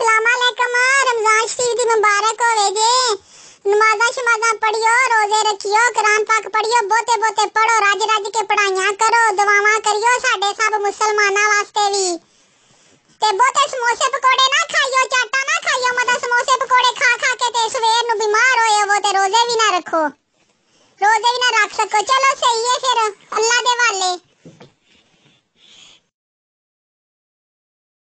रमजान शरीफ दी मुबारक होवे नमाजा शमाजा पढ़ियो रोजे रखियो कुरान पाक पढ़ियो बोते बोते पढ़ो रज रज के पढ़ाइयां करो दुआवां करियो साडे सब मुसलमाना वास्ते भी ते बोते समोसे पकोड़े ना खाइयो चाटा ना खाइयो मता समोसे पकोड़े खा खा के ते सवेर नु बीमार होए वो ते रोजे भी ना रखो रोजे भी ना रख सको चलो सही है फिर